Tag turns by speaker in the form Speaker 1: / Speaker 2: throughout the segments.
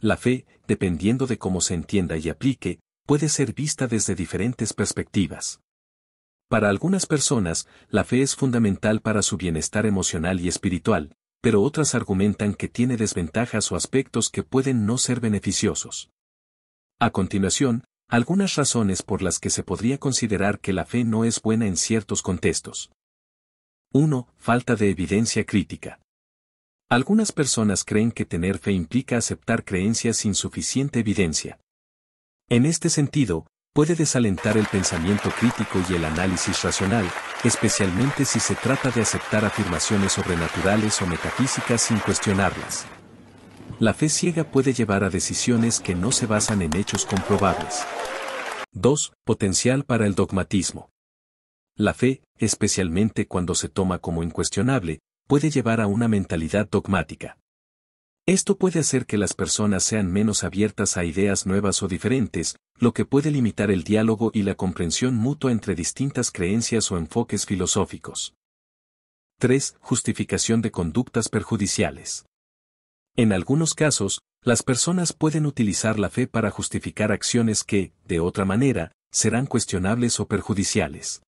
Speaker 1: La fe, dependiendo de cómo se entienda y aplique, puede ser vista desde diferentes perspectivas. Para algunas personas, la fe es fundamental para su bienestar emocional y espiritual, pero otras argumentan que tiene desventajas o aspectos que pueden no ser beneficiosos. A continuación, algunas razones por las que se podría considerar que la fe no es buena en ciertos contextos. 1. Falta de evidencia crítica. Algunas personas creen que tener fe implica aceptar creencias sin suficiente evidencia. En este sentido, puede desalentar el pensamiento crítico y el análisis racional, especialmente si se trata de aceptar afirmaciones sobrenaturales o metafísicas sin cuestionarlas. La fe ciega puede llevar a decisiones que no se basan en hechos comprobables. 2. Potencial para el dogmatismo. La fe, especialmente cuando se toma como incuestionable, puede llevar a una mentalidad dogmática. Esto puede hacer que las personas sean menos abiertas a ideas nuevas o diferentes, lo que puede limitar el diálogo y la comprensión mutua entre distintas creencias o enfoques filosóficos. 3. Justificación de conductas perjudiciales. En algunos casos, las personas pueden utilizar la fe para justificar acciones que, de otra manera, serán cuestionables o perjudiciales.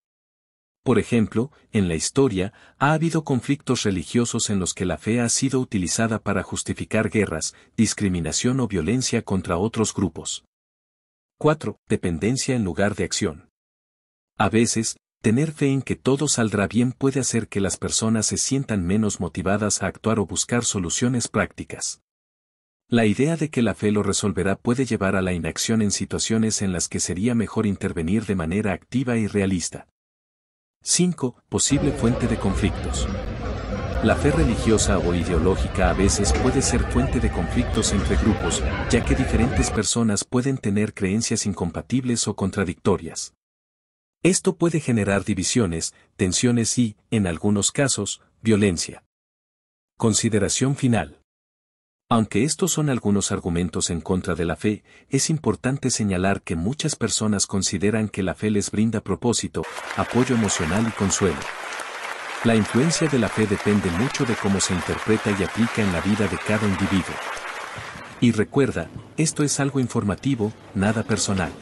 Speaker 1: Por ejemplo, en la historia, ha habido conflictos religiosos en los que la fe ha sido utilizada para justificar guerras, discriminación o violencia contra otros grupos. 4. Dependencia en lugar de acción. A veces, tener fe en que todo saldrá bien puede hacer que las personas se sientan menos motivadas a actuar o buscar soluciones prácticas. La idea de que la fe lo resolverá puede llevar a la inacción en situaciones en las que sería mejor intervenir de manera activa y realista. 5. Posible fuente de conflictos. La fe religiosa o ideológica a veces puede ser fuente de conflictos entre grupos, ya que diferentes personas pueden tener creencias incompatibles o contradictorias. Esto puede generar divisiones, tensiones y, en algunos casos, violencia. Consideración final. Aunque estos son algunos argumentos en contra de la fe, es importante señalar que muchas personas consideran que la fe les brinda propósito, apoyo emocional y consuelo. La influencia de la fe depende mucho de cómo se interpreta y aplica en la vida de cada individuo. Y recuerda, esto es algo informativo, nada personal.